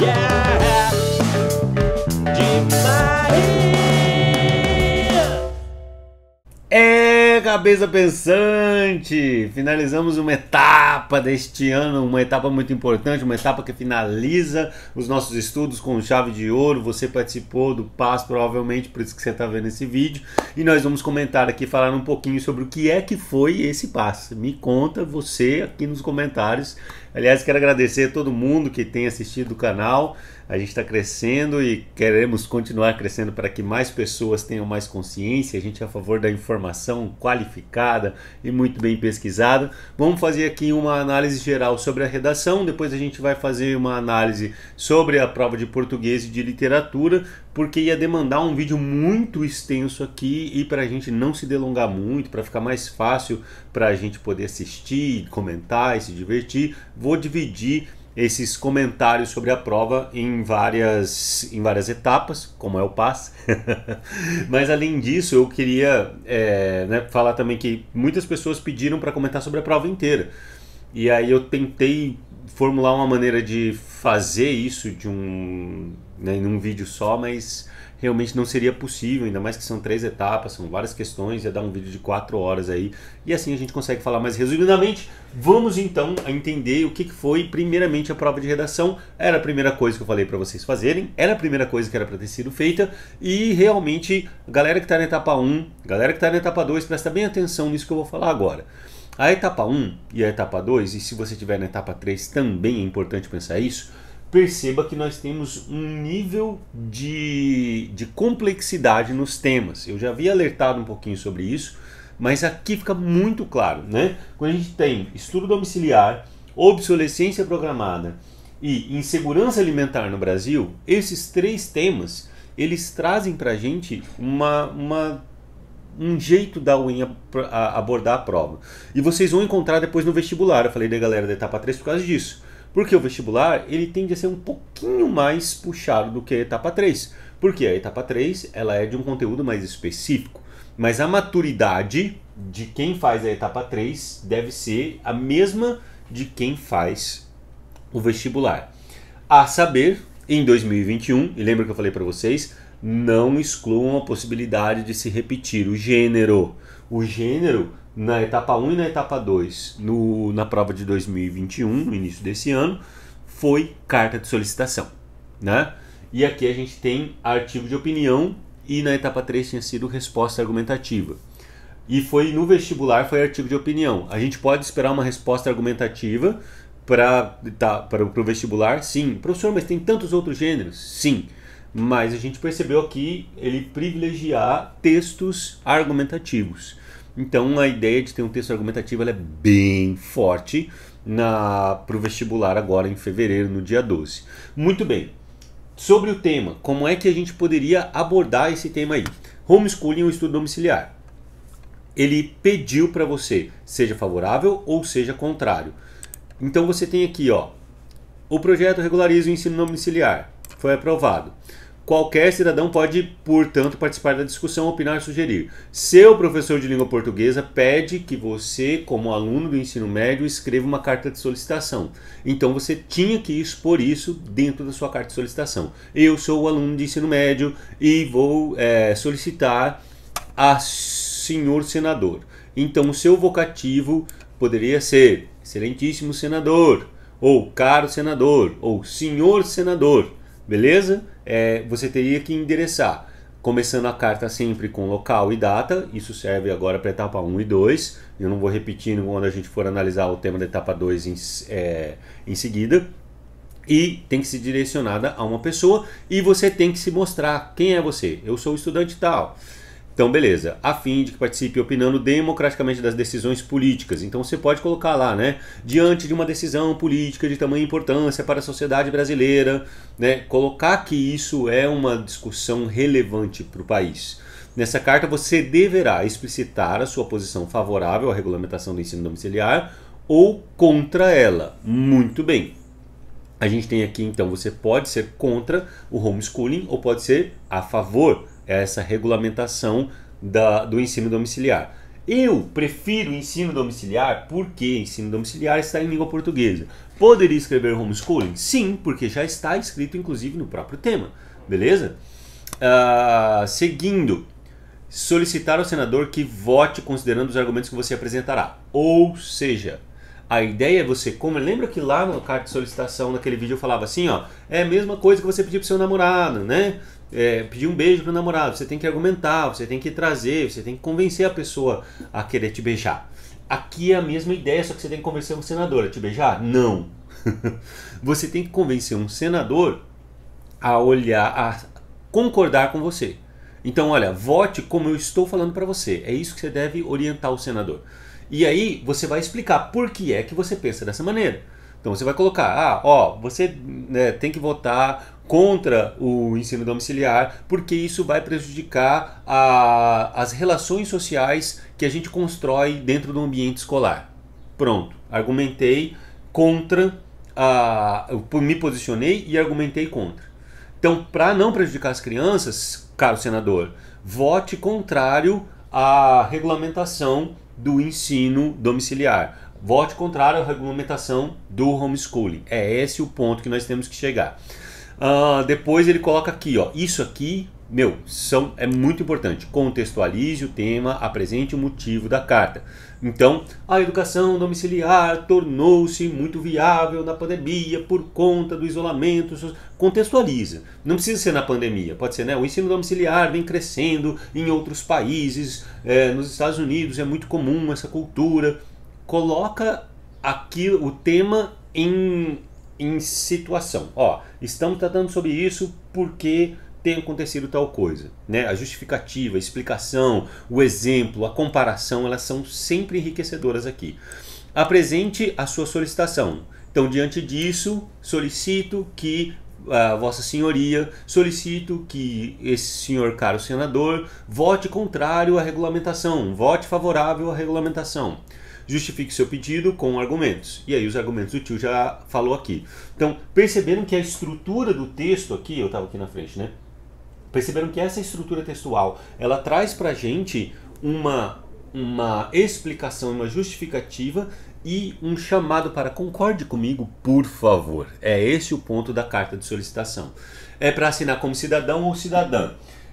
Yeah, É, cabeça pensante! Finalizamos uma etapa deste ano, uma etapa muito importante, uma etapa que finaliza os nossos estudos com chave de ouro. Você participou do PAS, provavelmente, por isso que você está vendo esse vídeo. E nós vamos comentar aqui, falar um pouquinho sobre o que é que foi esse PAS. Me conta você aqui nos comentários Aliás, quero agradecer a todo mundo que tem assistido o canal. A gente está crescendo e queremos continuar crescendo para que mais pessoas tenham mais consciência. A gente é a favor da informação qualificada e muito bem pesquisada. Vamos fazer aqui uma análise geral sobre a redação. Depois a gente vai fazer uma análise sobre a prova de português e de literatura porque ia demandar um vídeo muito extenso aqui e para a gente não se delongar muito, para ficar mais fácil para a gente poder assistir, comentar e se divertir, vou dividir esses comentários sobre a prova em várias, em várias etapas, como é o PAS. Mas além disso, eu queria é, né, falar também que muitas pessoas pediram para comentar sobre a prova inteira. E aí eu tentei formular uma maneira de fazer isso de um né, em um vídeo só, mas realmente não seria possível, ainda mais que são três etapas, são várias questões, ia dar um vídeo de quatro horas aí, e assim a gente consegue falar mais resumidamente. Vamos então a entender o que foi primeiramente a prova de redação. Era a primeira coisa que eu falei para vocês fazerem, era a primeira coisa que era para ter sido feita, e realmente, galera que está na etapa 1, galera que está na etapa 2, presta bem atenção nisso que eu vou falar agora. A etapa 1 e a etapa 2, e se você estiver na etapa 3 também é importante pensar isso, perceba que nós temos um nível de, de complexidade nos temas. Eu já havia alertado um pouquinho sobre isso, mas aqui fica muito claro, né? Quando a gente tem estudo domiciliar, obsolescência programada e insegurança alimentar no Brasil, esses três temas eles trazem para a gente uma, uma um jeito da UIN abordar a prova. E vocês vão encontrar depois no vestibular. Eu falei da né, galera da etapa 3 por causa disso. Porque o vestibular, ele tende a ser um pouquinho mais puxado do que a etapa 3. Porque a etapa 3, ela é de um conteúdo mais específico. Mas a maturidade de quem faz a etapa 3 deve ser a mesma de quem faz o vestibular. A saber, em 2021, e lembra que eu falei para vocês, não excluam a possibilidade de se repetir o gênero. O gênero na etapa 1 e na etapa 2, no, na prova de 2021, no início desse ano, foi carta de solicitação. Né? E aqui a gente tem artigo de opinião e na etapa 3 tinha sido resposta argumentativa. E foi no vestibular foi artigo de opinião. A gente pode esperar uma resposta argumentativa para tá, o vestibular? Sim. Professor, mas tem tantos outros gêneros? Sim mas a gente percebeu aqui ele privilegiar textos argumentativos. Então a ideia de ter um texto argumentativo é bem forte para o vestibular agora em fevereiro, no dia 12. Muito bem. Sobre o tema, como é que a gente poderia abordar esse tema aí? Homeschooling ou é estudo domiciliar? Ele pediu para você, seja favorável ou seja contrário. Então você tem aqui, ó, o projeto regulariza o ensino domiciliar. Foi aprovado. Qualquer cidadão pode, portanto, participar da discussão, opinar e sugerir. Seu professor de língua portuguesa pede que você, como aluno do ensino médio, escreva uma carta de solicitação. Então você tinha que expor isso dentro da sua carta de solicitação. Eu sou o aluno de ensino médio e vou é, solicitar a senhor senador. Então o seu vocativo poderia ser excelentíssimo senador, ou caro senador, ou senhor senador, beleza? é, você teria que endereçar. Começando a carta sempre com local e data, isso serve agora para etapa 1 e 2. Eu não vou repetindo quando a gente for analisar o tema da etapa 2 em, é, em seguida e tem que ser direcionada a uma pessoa e você tem que se mostrar quem é você. Eu sou estudante tal. Então, beleza. A fim de que participe opinando democraticamente das decisões políticas. Então, você pode colocar lá, né? Diante de uma decisão política de tamanha importância para a sociedade brasileira, né? Colocar que isso é uma discussão relevante para o país. Nessa carta, você deverá explicitar a sua posição favorável à regulamentação do ensino domiciliar ou contra ela. Muito bem. A gente tem aqui, então, você pode ser contra o homeschooling ou pode ser a favor é essa regulamentação da, do ensino domiciliar. Eu prefiro ensino domiciliar porque ensino domiciliar está em língua portuguesa. Poderia escrever homeschooling? Sim, porque já está escrito inclusive no próprio tema, beleza? Uh, seguindo, solicitar ao senador que vote considerando os argumentos que você apresentará. Ou seja, a ideia é você, como lembra que lá no carta de solicitação, naquele vídeo eu falava assim, ó, é a mesma coisa que você pedir para seu namorado, né? é, pedir um beijo pro namorado, você tem que argumentar, você tem que trazer, você tem que convencer a pessoa a querer te beijar. Aqui é a mesma ideia, só que você tem que convencer um senador a te beijar? Não. você tem que convencer um senador a olhar, a concordar com você. Então, olha, vote como eu estou falando para você. É isso que você deve orientar o senador. E aí você vai explicar por que é que você pensa dessa maneira. Então você vai colocar, ah, ó, você né, tem que votar contra o ensino domiciliar, porque isso vai prejudicar a, as relações sociais que a gente constrói dentro do ambiente escolar. Pronto, argumentei contra, a, me posicionei e argumentei contra. Então, para não prejudicar as crianças, caro senador, vote contrário à regulamentação do ensino domiciliar vote contrário à regulamentação do homeschooling. É esse o ponto que nós temos que chegar. Uh, depois ele coloca aqui, ó, isso aqui, meu, são, é muito importante. Contextualize o tema, apresente o motivo da carta. Então, a educação domiciliar tornou-se muito viável na pandemia por conta do isolamento. Contextualiza. Não precisa ser na pandemia, pode ser, né? O ensino domiciliar vem crescendo em outros países, é, nos Estados Unidos é muito comum essa cultura coloca aqui o tema em, em situação. Ó, estamos tratando sobre isso porque tem acontecido tal coisa, né? A justificativa, a explicação, o exemplo, a comparação, elas são sempre enriquecedoras aqui. Apresente a sua solicitação. Então, diante disso, solicito que a ah, Vossa Senhoria, solicito que esse senhor caro senador vote contrário à regulamentação, vote favorável à regulamentação justifique seu pedido com argumentos. E aí os argumentos o tio já falou aqui. Então, perceberam que a estrutura do texto aqui, eu estava aqui na frente, né? Perceberam que essa estrutura textual, ela traz a gente uma uma explicação, uma justificativa e um chamado para concorde comigo, por favor. É esse o ponto da carta de solicitação. É para assinar como cidadão ou cidadã.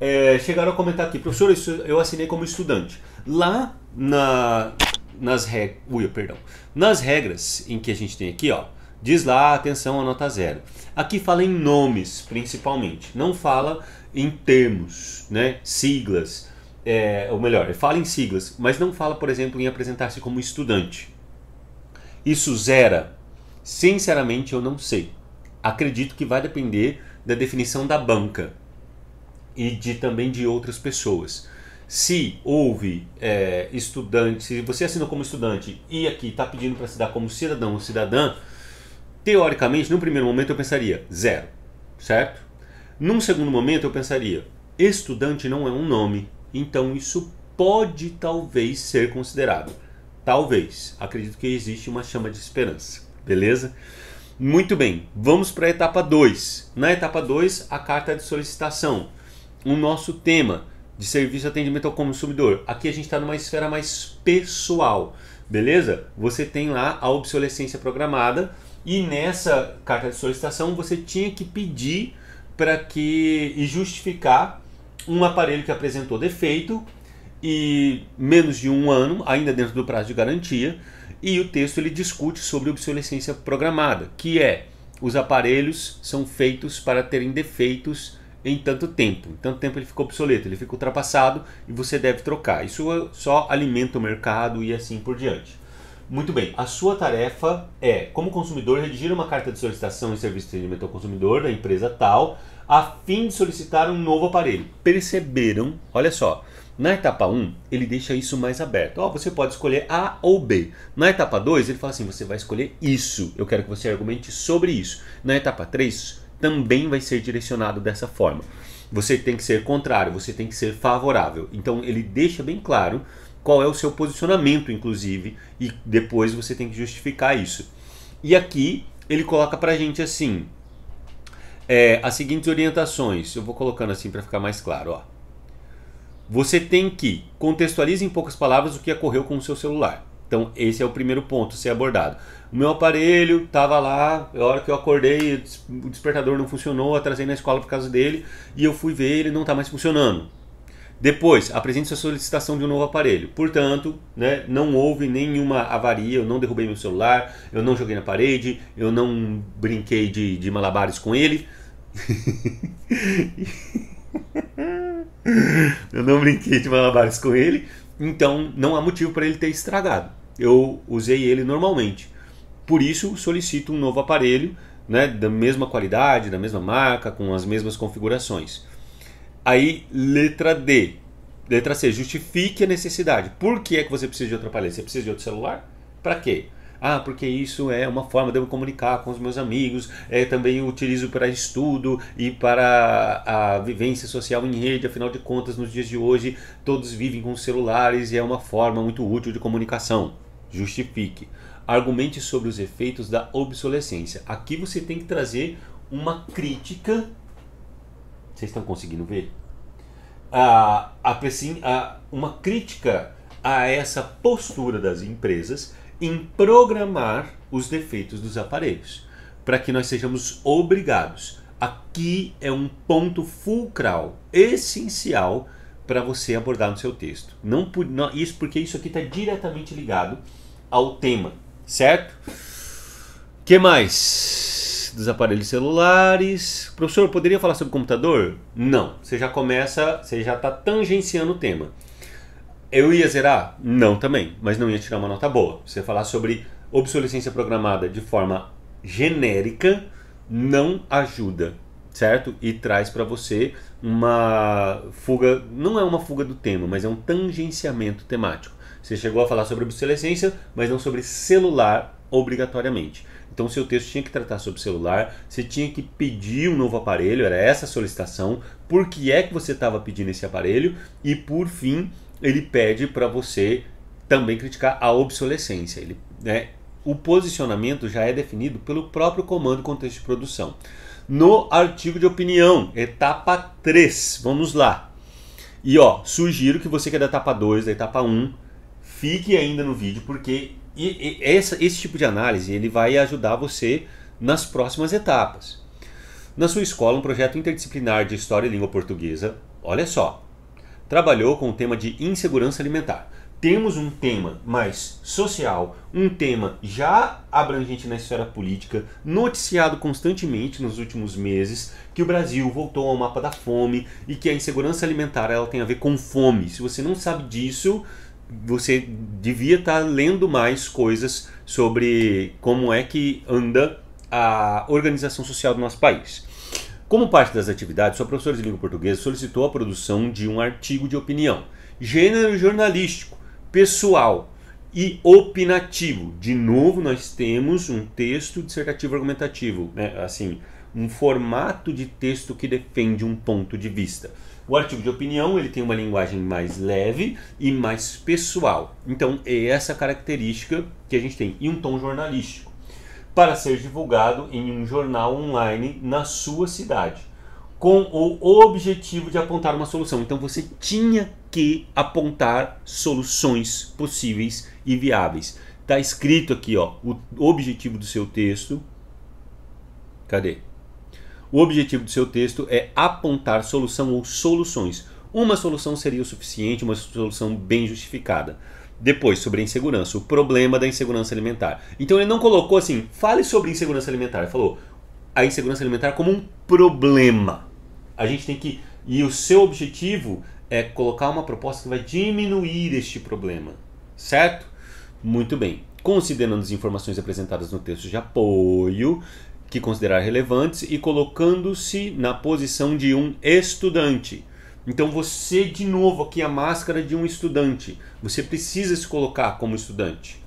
É, chegaram a comentar aqui, professor, eu assinei como estudante. Lá na, nas regras, perdão, nas regras em que a gente tem aqui, ó, diz lá atenção a nota zero. Aqui fala em nomes principalmente, não fala em termos, né? Siglas, é, ou melhor, fala em siglas, mas não fala, por exemplo, em apresentar-se como estudante. Isso zera? Sinceramente, eu não sei. Acredito que vai depender da definição da banca e de também de outras pessoas se houve é, estudante, se você assinou como estudante e aqui está pedindo para se dar como cidadão ou cidadã, teoricamente, no primeiro momento eu pensaria zero, certo? Num segundo momento eu pensaria, estudante não é um nome, então isso pode talvez ser considerado. Talvez. Acredito que existe uma chama de esperança, beleza? Muito bem, vamos para a etapa 2. Na etapa 2, a carta de solicitação. O nosso tema de serviço atendimento ao consumidor. Aqui a gente está numa esfera mais pessoal, beleza? Você tem lá a obsolescência programada e nessa carta de solicitação você tinha que pedir para que e justificar um aparelho que apresentou defeito e menos de um ano, ainda dentro do prazo de garantia, e o texto ele discute sobre obsolescência programada, que é os aparelhos são feitos para terem defeitos em tanto tempo. Em tanto tempo ele fica obsoleto, ele fica ultrapassado e você deve trocar. Isso é só alimenta o mercado e assim por diante. Muito bem, a sua tarefa é, como consumidor, redigir uma carta de solicitação e serviço de atendimento ao consumidor da empresa tal, a fim de solicitar um novo aparelho. Perceberam? Olha só, na etapa 1, ele deixa isso mais aberto. Ó, oh, você pode escolher A ou B. Na etapa 2, ele fala assim: você vai escolher isso. Eu quero que você argumente sobre isso. Na etapa 3, também vai ser direcionado dessa forma. Você tem que ser contrário, você tem que ser favorável. Então ele deixa bem claro qual é o seu posicionamento, inclusive, e depois você tem que justificar isso. E aqui ele coloca pra gente assim: é, as seguintes orientações. Eu vou colocando assim para ficar mais claro. Ó. Você tem que contextualize em poucas palavras o que ocorreu com o seu celular. Então, esse é o primeiro ponto a ser abordado. O meu aparelho estava lá, a hora que eu acordei, o despertador não funcionou, atrasei na escola por causa dele, e eu fui ver, ele não está mais funcionando. Depois, apresente sua solicitação de um novo aparelho. Portanto, né, não houve nenhuma avaria, eu não derrubei meu celular, eu não joguei na parede, eu não brinquei de, de malabares com ele. eu não brinquei de malabares com ele. Então não há motivo para ele ter estragado. Eu usei ele normalmente. Por isso solicito um novo aparelho, né, da mesma qualidade, da mesma marca, com as mesmas configurações. Aí letra D. Letra C, justifique a necessidade. Por que é que você precisa de outro aparelho? Você precisa de outro celular? Para quê? Ah, porque isso é uma forma de eu comunicar com os meus amigos, é, também utilizo para estudo e para a vivência social em rede, afinal de contas, nos dias de hoje, todos vivem com celulares e é uma forma muito útil de comunicação. Justifique. Argumente sobre os efeitos da obsolescência. Aqui você tem que trazer uma crítica. Vocês estão conseguindo ver? Ah, assim, ah, uma crítica a essa postura das empresas em programar os defeitos dos aparelhos, para que nós sejamos obrigados. Aqui é um ponto fulcral, essencial para você abordar no seu texto. Não, por, não isso porque isso aqui está diretamente ligado ao tema, certo? Que mais? Dos aparelhos celulares. Professor, poderia falar sobre computador? Não. Você já começa, você já está tangenciando o tema. Eu ia zerar? Não também, mas não ia tirar uma nota boa. Você falar sobre obsolescência programada de forma genérica não ajuda, certo? E traz para você uma fuga, não é uma fuga do tema, mas é um tangenciamento temático. Você chegou a falar sobre obsolescência, mas não sobre celular obrigatoriamente. Então, seu texto tinha que tratar sobre celular, você tinha que pedir um novo aparelho, era essa a solicitação, por que é que você estava pedindo esse aparelho e, por fim, ele pede para você também criticar a obsolescência. Ele, né, o posicionamento já é definido pelo próprio comando contexto de produção. No artigo de opinião, etapa 3, vamos lá. E ó, sugiro que você que é da etapa 2, da etapa 1, fique ainda no vídeo, porque e, e essa, esse tipo de análise ele vai ajudar você nas próximas etapas. Na sua escola, um projeto interdisciplinar de História e Língua Portuguesa, olha só, trabalhou com o tema de insegurança alimentar. Temos um tema mais social, um tema já abrangente na esfera política, noticiado constantemente nos últimos meses, que o Brasil voltou ao mapa da fome e que a insegurança alimentar ela tem a ver com fome. Se você não sabe disso, você devia estar tá lendo mais coisas sobre como é que anda a organização social do nosso país. Como parte das atividades, sua professora de língua portuguesa solicitou a produção de um artigo de opinião, gênero jornalístico, pessoal, e opinativo. De novo, nós temos um texto dissertativo argumentativo, né? assim, um formato de texto que defende um ponto de vista. O artigo de opinião ele tem uma linguagem mais leve e mais pessoal. Então é essa característica que a gente tem e um tom jornalístico para ser divulgado em um jornal online na sua cidade com o objetivo de apontar uma solução. Então você tinha que apontar soluções possíveis e viáveis. Está escrito aqui ó, o objetivo do seu texto. Cadê? O objetivo do seu texto é apontar solução ou soluções. Uma solução seria o suficiente, uma solução bem justificada. Depois, sobre a insegurança, o problema da insegurança alimentar. Então ele não colocou assim, fale sobre insegurança alimentar, ele falou a insegurança alimentar como um problema a gente tem que. E o seu objetivo é colocar uma proposta que vai diminuir este problema, certo? Muito bem. Considerando as informações apresentadas no texto de apoio, que considerar relevantes, e colocando-se na posição de um estudante. Então você, de novo, aqui a máscara de um estudante. Você precisa se colocar como estudante.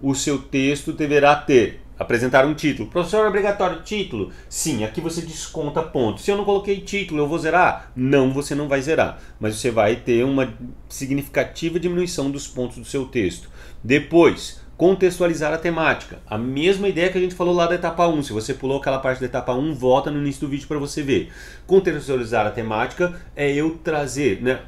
O seu texto deverá ter apresentar um título. Professor, é obrigatório título? Sim, aqui você desconta pontos. Se eu não coloquei título, eu vou zerar? Não, você não vai zerar, mas você vai ter uma significativa diminuição dos pontos do seu texto. Depois, contextualizar a temática. A mesma ideia que a gente falou lá da etapa 1. Se você pulou aquela parte da etapa 1, volta no início do vídeo para você ver. Contextualizar a temática é eu trazer né,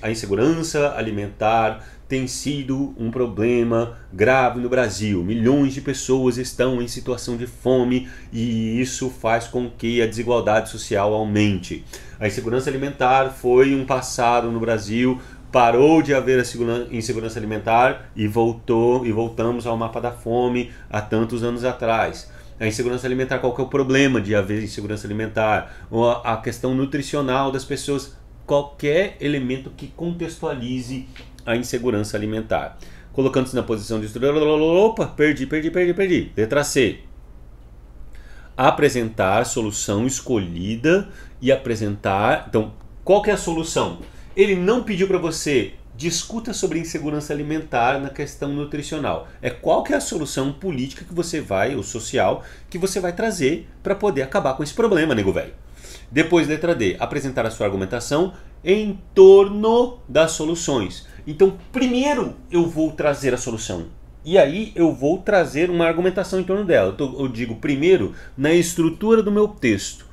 a insegurança alimentar, tem sido um problema grave no Brasil. Milhões de pessoas estão em situação de fome e isso faz com que a desigualdade social aumente. A insegurança alimentar foi um passado no Brasil, parou de haver a insegurança alimentar e voltou e voltamos ao mapa da fome há tantos anos atrás. A insegurança alimentar, qual que é o problema de haver insegurança alimentar? Ou a questão nutricional das pessoas, qualquer elemento que contextualize a insegurança alimentar. Colocando-se na posição de opa, perdi, perdi, perdi, perdi. Letra C. Apresentar solução escolhida e apresentar. Então, qual que é a solução? Ele não pediu para você discuta sobre insegurança alimentar na questão nutricional. É qual que é a solução política que você vai, ou social, que você vai trazer para poder acabar com esse problema, nego velho. Depois, letra D, apresentar a sua argumentação em torno das soluções. Então, primeiro eu vou trazer a solução. E aí eu vou trazer uma argumentação em torno dela. Então, eu digo primeiro na estrutura do meu texto.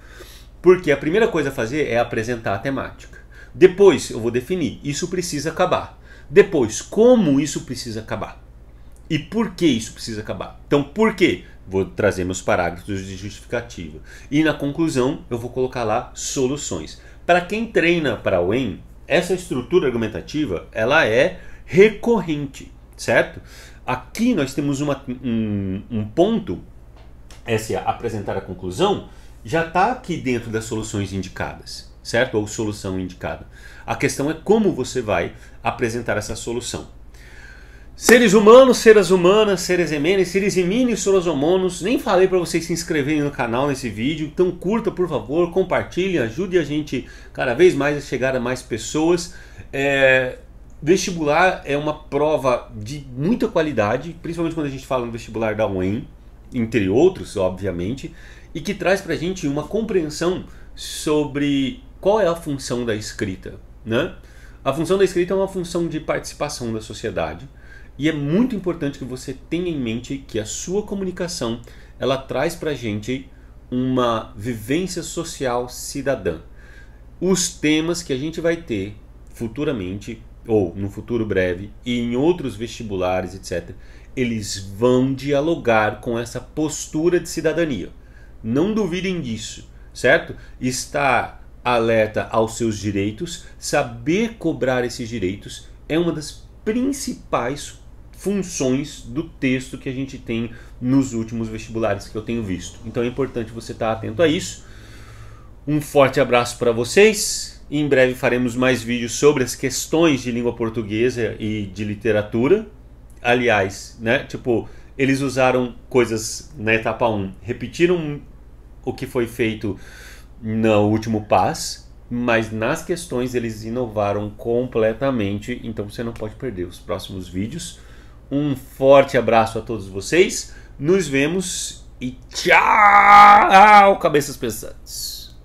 Porque a primeira coisa a fazer é apresentar a temática. Depois eu vou definir, isso precisa acabar. Depois, como isso precisa acabar. E por que isso precisa acabar. Então, por quê? Vou trazer meus parágrafos de justificativa. E na conclusão, eu vou colocar lá soluções. Para quem treina para o WEM, essa estrutura argumentativa ela é recorrente, certo? Aqui nós temos uma, um, um ponto, essa é apresentar a conclusão, já está aqui dentro das soluções indicadas, certo? Ou solução indicada. A questão é como você vai apresentar essa solução. Seres humanos, seres humanas, seres emenes, seres emínios, seres homonos, nem falei para vocês se inscreverem no canal nesse vídeo, então curta por favor, compartilhe, ajude a gente cada vez mais a chegar a mais pessoas. É, vestibular é uma prova de muita qualidade, principalmente quando a gente fala no vestibular da UEM, entre outros, obviamente, e que traz para a gente uma compreensão sobre qual é a função da escrita, né? A função da escrita é uma função de participação da sociedade e é muito importante que você tenha em mente que a sua comunicação ela traz para gente uma vivência social cidadã. Os temas que a gente vai ter futuramente ou no futuro breve e em outros vestibulares, etc., eles vão dialogar com essa postura de cidadania. Não duvidem disso, certo? Estar alerta aos seus direitos, saber cobrar esses direitos é uma das principais funções do texto que a gente tem nos últimos vestibulares que eu tenho visto. Então é importante você estar atento a isso. Um forte abraço para vocês. Em breve faremos mais vídeos sobre as questões de língua portuguesa e de literatura. Aliás, né? Tipo, eles usaram coisas na etapa 1, repetiram o que foi feito no último pass, mas nas questões eles inovaram completamente, então você não pode perder os próximos vídeos. Um forte abraço a todos vocês. Nos vemos e tchau, cabeças pensantes.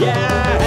Yeah!